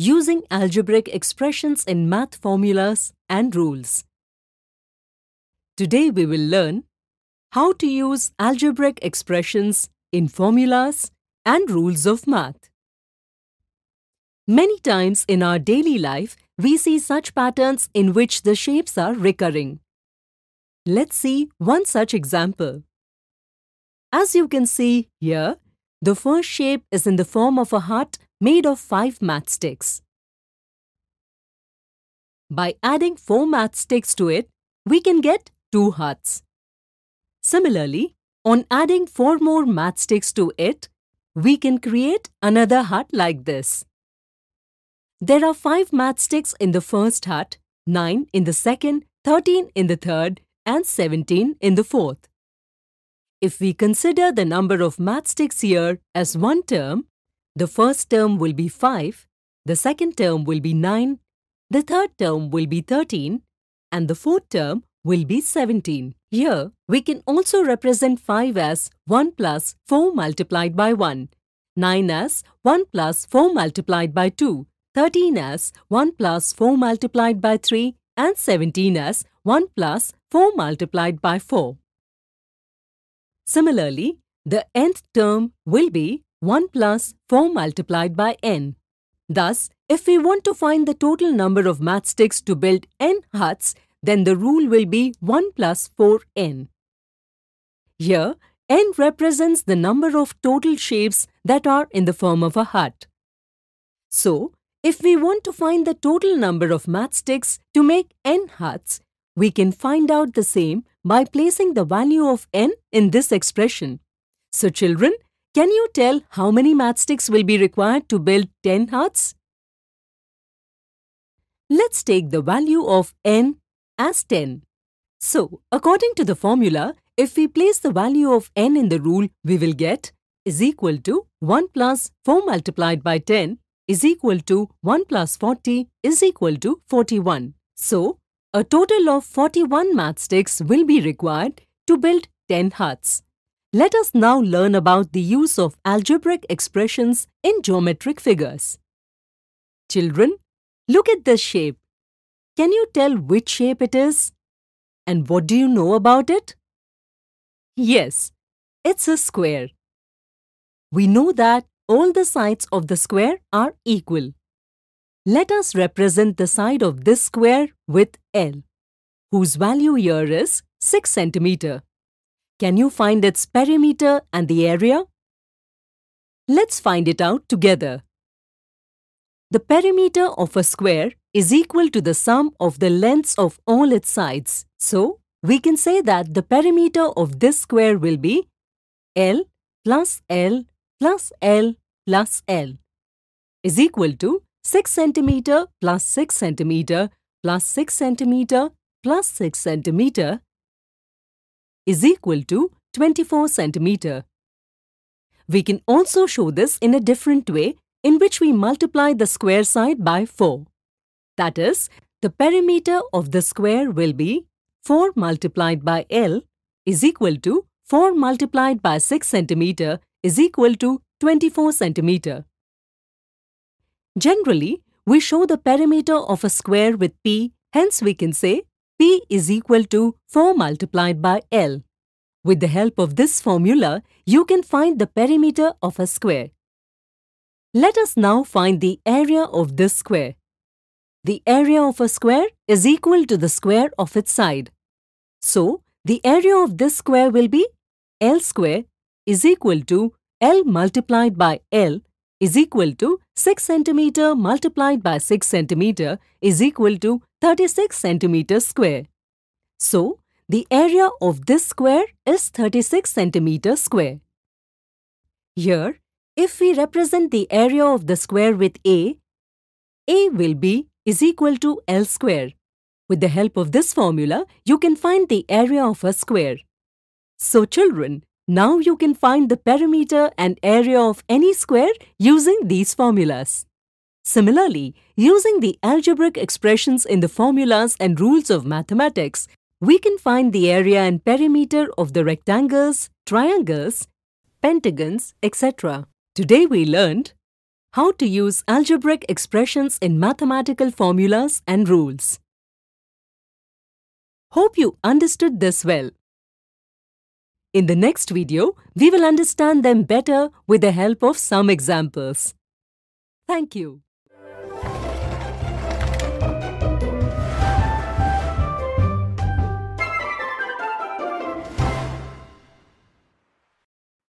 using algebraic expressions in math formulas and rules. Today we will learn how to use algebraic expressions in formulas and rules of math. Many times in our daily life, we see such patterns in which the shapes are recurring. Let's see one such example. As you can see here, the first shape is in the form of a heart made of 5 mat sticks. By adding 4 mat sticks to it, we can get 2 huts. Similarly, on adding 4 more mat sticks to it, we can create another hut like this. There are 5 mat sticks in the first hut, 9 in the second, 13 in the third and 17 in the fourth. If we consider the number of mat sticks here as one term, the first term will be 5, the second term will be 9, the third term will be 13 and the fourth term will be 17. Here, we can also represent 5 as 1 plus 4 multiplied by 1, 9 as 1 plus 4 multiplied by 2, 13 as 1 plus 4 multiplied by 3 and 17 as 1 plus 4 multiplied by 4. Similarly, the nth term will be 1 plus 4 multiplied by n. Thus, if we want to find the total number of matchsticks to build n huts, then the rule will be 1 plus 4n. Here, n represents the number of total shapes that are in the form of a hut. So, if we want to find the total number of matchsticks to make n huts, we can find out the same by placing the value of n in this expression. So children, can you tell how many matchsticks will be required to build 10 hearts? Let's take the value of n as 10. So, according to the formula, if we place the value of n in the rule, we will get is equal to 1 plus 4 multiplied by 10 is equal to 1 plus 40 is equal to 41. So, a total of 41 matchsticks will be required to build 10 huts. Let us now learn about the use of algebraic expressions in geometric figures. Children, look at this shape. Can you tell which shape it is? And what do you know about it? Yes, it's a square. We know that all the sides of the square are equal. Let us represent the side of this square with L, whose value here is 6 centimeter. Can you find its perimeter and the area? Let's find it out together. The perimeter of a square is equal to the sum of the lengths of all its sides. So, we can say that the perimeter of this square will be L plus L plus L plus L is equal to 6 cm plus 6 cm plus 6 cm plus 6 cm is equal to 24 centimeter. We can also show this in a different way in which we multiply the square side by 4. That is, the perimeter of the square will be 4 multiplied by L is equal to 4 multiplied by 6 centimeter is equal to 24 centimeter. Generally, we show the perimeter of a square with P, hence we can say P is equal to 4 multiplied by L. With the help of this formula, you can find the perimeter of a square. Let us now find the area of this square. The area of a square is equal to the square of its side. So, the area of this square will be L square is equal to L multiplied by L is equal to 6 centimeter multiplied by 6 centimeter is equal to 36 centimeter square. So, the area of this square is 36 centimeter square. Here, if we represent the area of the square with A, A will be is equal to L square. With the help of this formula, you can find the area of a square. So children, now you can find the perimeter and area of any square using these formulas. Similarly, using the algebraic expressions in the formulas and rules of mathematics, we can find the area and perimeter of the rectangles, triangles, pentagons, etc. Today we learned how to use algebraic expressions in mathematical formulas and rules. Hope you understood this well. In the next video, we will understand them better with the help of some examples. Thank you.